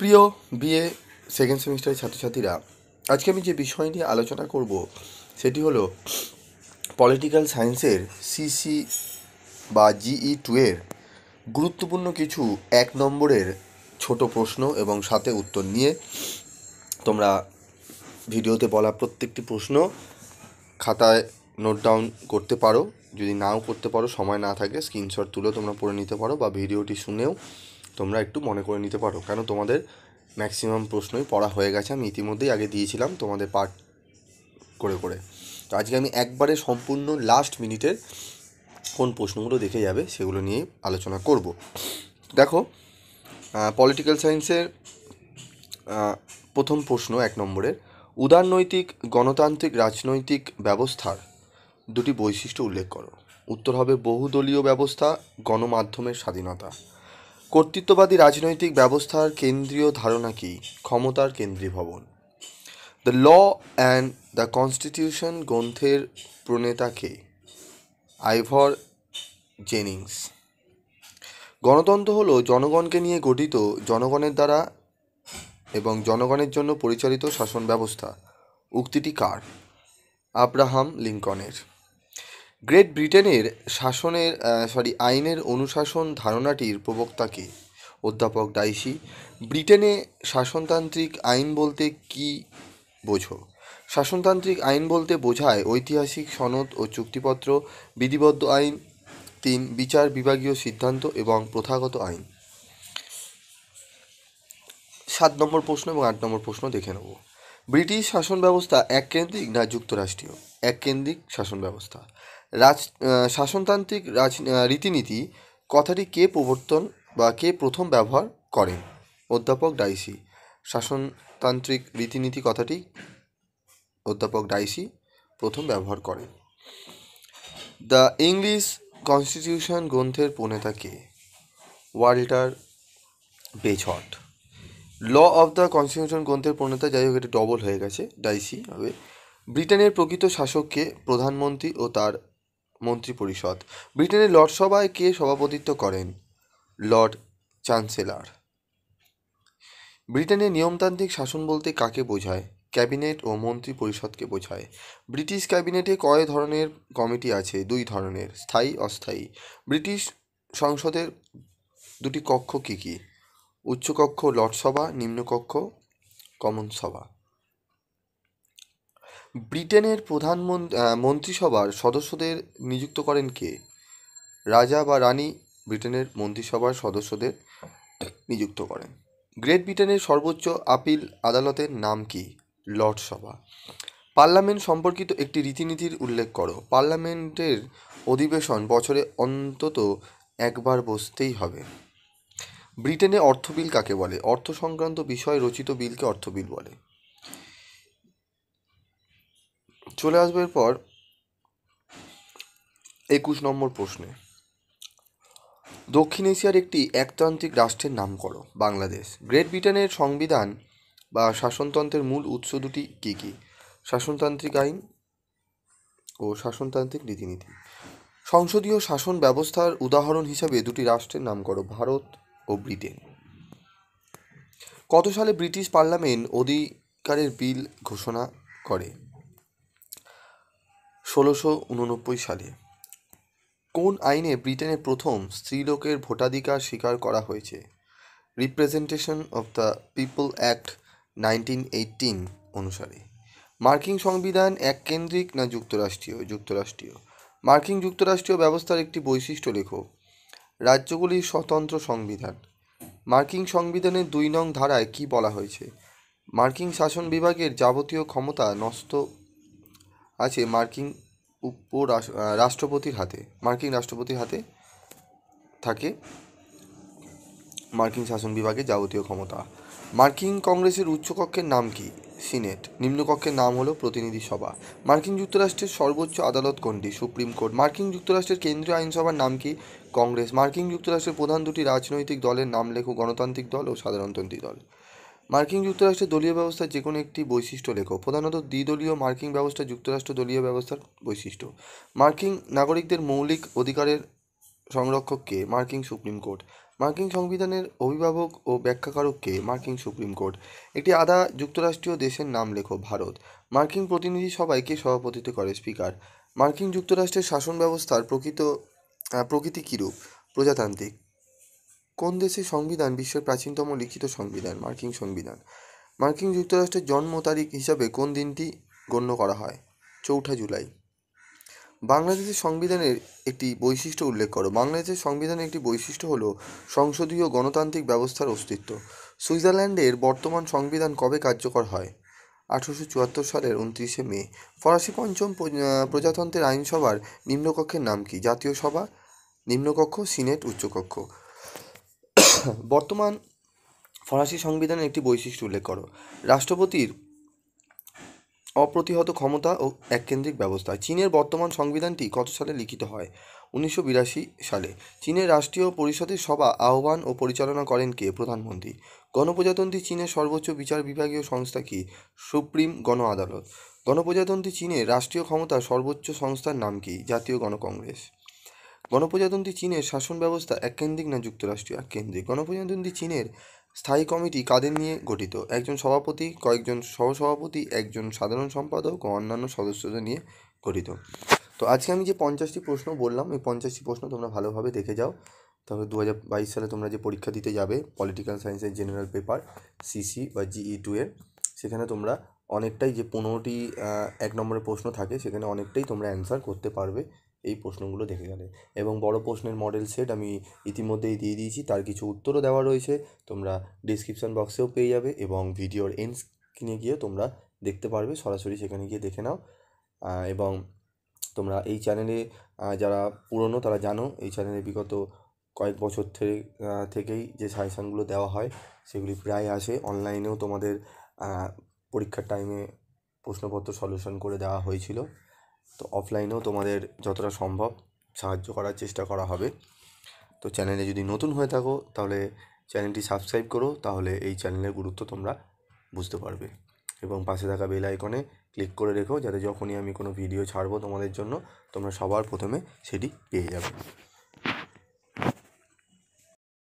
প্রিয় BA second সেমিস্টারের ছাত্রছাত্রীরা আজকে আমি যে বিষয় নিয়ে আলোচনা করব সেটি হলো পলিটিক্যাল সায়েন্সের সিসি বা জিই টু e এর গুরুত্বপূর্ণ কিছু এক নম্বরের ছোট প্রশ্ন এবং সাথে উত্তর নিয়ে তোমরা ভিডিওতে বলা প্রত্যেকটি প্রশ্ন খাতায় নোট ডাউন করতে পারো যদি নাও করতে পারো সময় না থাকে স্ক্রিনশট তুলে তোমরা পড়ে নিতে পারো বা ভিডিওটি শুনেও তোমরা একটু মনে করে নিতে পারো কেন তোমাদের ম্যাক্সিমাম প্রশ্নই পড়া হয়ে গেছে আমি ইতিমধ্যেই আগে দিয়েছিলাম তোমাদের পার্ট করে করে তো আজকে আমি একবারে সম্পূর্ণ লাস্ট মিনিটের কোন প্রশ্নগুলো দেখে যাবে সেগুলো নিয়ে আলোচনা করব দেখো পলিটিক্যাল সায়েন্সের প্রথম প্রশ্ন এক নম্বরের উদারনৈতিক গণতান্ত্রিক রাজনৈতিক ব্যবস্থার দুটি বৈশিষ্ট্য উল্লেখ করো উত্তর হবে বহুদলীয় ব্যবস্থা গণমাধ্যমের স্বাধীনতা কর্তৃত্ববাদী রাজনৈতিক ব্যবস্থার কেন্দ্রীয় ধারণা কি ক্ষমতার কেন্দ্রীভবন the law and the constitution গ্রন্থের প্রণেতা কে আইভর জেনিংস গণতন্ত্র হলো জনগণকে নিয়ে গঠিত জনগণের দ্বারা এবং জনগণের জন্য পরিচালিত শাসন ব্যবস্থা উক্তিটি কার আব্রাহাম লিঙ্কনের গ্রেট ব্রিটেনের শাসনের সরি আইনের অনুশাসন ধারণাটির প্রবক্তা কে অধ্যাপক ডাইসি ব্রিটেনে শাসনতান্ত্রিক আইন বলতে কি বোঝো শাসনতান্ত্রিক আইন বলতে বোঝায় ঐতিহাসিক সনদ ও চুক্তিপত্র বিধিবদ্ধ আইন তিন বিচার বিভাগীয় সিদ্ধান্ত এবং প্রথাগত আইন সাত নম্বর প্রশ্ন এবং আট নম্বর প্রশ্ন দেখে নেব ব্রিটিশ শাসন ব্যবস্থা এককেন্দ্রিক না যুক্তরাষ্ট্রীয় এককেন্দ্রিক শাসন ব্যবস্থা রাজ শাসনতান্ত্রিক রাজ রীতিনীতি কথাটি কে প্রবর্তন বা কে প্রথম ব্যবহার করেন অধ্যাপক ডাইসি শাসনতান্ত্রিক রীতিনীতি কথাটি অধ্যাপক ডাইসি প্রথম ব্যবহার করেন দ্য ইংলিশ কনস্টিটিউশন গ্রন্থের প্রণেতা কে Walter Bagehot law of the constitution গ্রন্থের প্রণেতা যাই হোক এটা ডবল হয়ে গেছে ডাইসি হবে ব্রিটেনের প্রকৃত শাসককে প্রধানমন্ত্রী ও তার মন্ত্রিপরিষদ ব্রিটেনের লর্ড সভায় কে সভাপতিত্ব করেন লর্ড চ্যান্সেলার ব্রিটেনে নিয়মতান্ত্রিক শাসন বলতে কাকে বোঝায় ক্যাবিনেট ও মন্ত্রী পরিষদকে বোঝায় ব্রিটিশ ক্যাবিনেটে কয় ধরনের কমিটি আছে দুই ধরনের স্থায়ী অস্থায়ী ব্রিটিশ সংসদের দুটি কক্ষ কী কী উচ্চকক্ষ লর্ডসভা নিম্নকক্ষ কমন সভা ব্রিটেনের প্রধান মন্ত্রিসভার সদস্যদের নিযুক্ত করেন কে রাজা বা রানী ব্রিটেনের মন্ত্রিসভার সদস্যদের নিযুক্ত করেন গ্রেট ব্রিটেনের সর্বোচ্চ আপিল আদালতের নাম কি লর্ড সভা পার্লামেন্ট সম্পর্কিত একটি রীতিনীতির উল্লেখ করো পার্লামেন্টের অধিবেশন বছরে অন্তত একবার বসতেই হবে ব্রিটেনে অর্থ বিল কাকে বলে অর্থ সংক্রান্ত বিষয় রচিত বিলকে অর্থ বিল বলে চলে আসবো এরপর একুশ নম্বর প্রশ্নে দক্ষিণ এশিয়ার একটি একতান্ত্রিক রাষ্ট্রের নাম করো বাংলাদেশ গ্রেট ব্রিটেনের সংবিধান বা শাসনতন্ত্রের মূল উৎস দুটি কী কী শাসনতান্ত্রিক আইন ও শাসনতান্ত্রিক রীতিনীতি সংসদীয় শাসন ব্যবস্থার উদাহরণ হিসাবে দুটি রাষ্ট্রের নাম করো ভারত ও ব্রিটেন কত সালে ব্রিটিশ পার্লামেন্ট অধিকারের বিল ঘোষণা করে ষোলোশো উননব্বই সালে কোন আইনে ব্রিটেনে প্রথম স্ত্রীলোকের ভোটাধিকার স্বীকার করা হয়েছে representation of the people act nineteen eighteen অনুসারে মার্কিন সংবিধান এক কেন্দ্রিক না যুক্তরাষ্ট্রীয় যুক্তরাষ্ট্রীয় মার্কিন যুক্তরাষ্ট্রীয় ব্যবস্থার একটি বৈশিষ্ট্য লেখক রাজ্যগুলির স্বতন্ত্র সংবিধান মার্কিন সংবিধানের দুই নং ধারায় কি বলা হয়েছে মার্কিন শাসন বিভাগের যাবতীয় ক্ষমতা নষ্ট আছে মার্কিন উপ রাষ্ট্রপতির হাতে মার্কিন রাষ্ট্রপতির হাতে থাকে মার্কিন শাসন বিভাগের যাবতীয় ক্ষমতা মার্কিন কংগ্রেসের উচ্চকক্ষের নাম কি সিনেট নিম্নকক্ষের নাম হলো প্রতিনিধি সভা মার্কিন যুক্তরাষ্ট্রের সর্বোচ্চ আদালত কোনটি সুপ্রিম কোর্ট মার্কিন যুক্তরাষ্ট্রের কেন্দ্রীয় আইনসভার নাম কি কংগ্রেস মার্কিন যুক্তরাষ্ট্রের প্রধান দুটি রাজনৈতিক দলের নাম লেখো গণতান্ত্রিক দল ও সাধারণতন্ত্রী দল মার্কিন যুক্তরাষ্ট্রের দলীয় ব্যবস্থার যে কোনো একটি বৈশিষ্ট্য লেখো প্রধানত দ্বিদলীয় মার্কিন ব্যবস্থা যুক্তরাষ্ট্র দলীয় ব্যবস্থার বৈশিষ্ট্য মার্কিন নাগরিকদের মৌলিক অধিকারের সংরক্ষককে মার্কিন সুপ্রিম কোর্ট মার্কিন সংবিধানের অভিভাবক ও ব্যাখ্যাকারককে মার্কিন সুপ্রিম কোর্ট একটি আধা যুক্তরাষ্ট্রীয় দেশের নাম লেখো ভারত মার্কিন প্রতিনিধি সবাইকে সভাপতিত্ব করে স্পিকার মার্কিন যুক্তরাষ্ট্রের শাসন ব্যবস্থার প্রকৃত প্রকৃতি কীরূপ প্রজাতান্ত্রিক কোন দেশের সংবিধান বিশ্বের প্রাচীনতম লিখিত সংবিধান মার্কিন সংবিধান মার্কিন যুক্তরাষ্ট্রের জন্ম তারিখ হিসাবে কোন দিনটি গণ্য করা হয় চৌঠা জুলাই বাংলাদেশের সংবিধানের একটি বৈশিষ্ট্য উল্লেখ করো বাংলাদেশের সংবিধানের একটি বৈশিষ্ট্য হলো সংসদীয় গণতান্ত্রিক ব্যবস্থার অস্তিত্ব সুইজারল্যান্ডের বর্তমান সংবিধান কবে কার্যকর হয় আঠারোশো চুয়াত্তর সালের উনত্রিশে মে ফরাসি পঞ্চম প্রজাতন্ত্রের আইনসভার নিম্নকক্ষের নাম কি জাতীয় সভা নিম্নকক্ষ সিনেট উচ্চকক্ষ বর্তমান ফরাসি সংবিধানের একটি বৈশিষ্ট্য উল্লেখ করো রাষ্ট্রপতির অপ্রতিহত ক্ষমতা ও এককেন্দ্রিক ব্যবস্থা চীনের বর্তমান সংবিধানটি কত সালে লিখিত হয় উনিশশো বিরাশি সালে চীনের রাষ্ট্রীয় পরিষদের সভা আহ্বান ও পরিচালনা করেন কে প্রধানমন্ত্রী গণপ্রজাতন্ত্রী চীনের সর্বোচ্চ বিচার বিভাগীয় সংস্থা কি সুপ্রিম গণ আদালত গণপ্রজাতন্ত্রী চীনের রাষ্ট্রীয় ক্ষমতা সর্বোচ্চ সংস্থার নাম কি জাতীয় গণকংগ্রেস গণপ্রজাতন্ত্রী চীনের শাসন ব্যবস্থা এককেন্দ্রিক না যুক্তরাষ্ট্রীয় এককেন্দ্রিক গণপ্রজাতন্ত্রী চীনের স্থায়ী কমিটি কাদের নিয়ে গঠিত একজন সভাপতি কয়েকজন সহসভাপতি একজন সাধারণ সম্পাদক ও অন্যান্য সদস্যদের নিয়ে গঠিত তো আজকে আমি যে পঞ্চাশটি প্রশ্ন বললাম এই পঞ্চাশটি প্রশ্ন তোমরা ভালোভাবে দেখে যাও তাহলে দু হাজার বাইশ সালে তোমরা যে পরীক্ষা দিতে যাবে পলিটিক্যাল সায়েন্সের জেনারেল পেপার সিসি বা জিই টু e এর সেখানে তোমরা অনেকটাই যে পনেরোটি এক নম্বরের প্রশ্ন থাকে সেখানে অনেকটাই তোমরা অ্যান্সার করতে পারবে এই প্রশ্নগুলো দেখে গেলে এবং বড় প্রশ্নের মডেল সেট আমি ইতিমধ্যেই দিয়ে দিয়েছি তার কিছু উত্তরও দেওয়া রয়েছে তোমরা ডিসক্রিপশান বক্সেও পেয়ে যাবে এবং ভিডিওর এন্ডস কিনে গিয়ে তোমরা দেখতে পারবে সরাসরি সেখানে গিয়ে দেখে নাও এবং তোমরা এই চ্যানেলে যারা পুরনো তারা জানো এই চ্যানেলে বিগত কয়েক বছর থেকেই যে সাজেশানগুলো দেওয়া হয় সেগুলি প্রায় আসে অনলাইনেও তোমাদের পরীক্ষার টাইমে প্রশ্নপত্র সলিউশন করে দেওয়া হয়েছিল তো অফলাইনেও তোমাদের যতটা সম্ভব সাহায্য করার চেষ্টা করা হবে তো চ্যানেলে যদি নতুন হয়ে থাকো তাহলে চ্যানেলটি সাবস্ক্রাইব করো তাহলে এই চ্যানেলের গুরুত্ব তোমরা বুঝতে পারবে এবং পাশে থাকা বেল আইকনে ক্লিক করে রেখো যাতে যখনই আমি কোনো ভিডিও ছাড়বো তোমাদের জন্য তোমরা সবার প্রথমে সেটি পেয়ে যাবে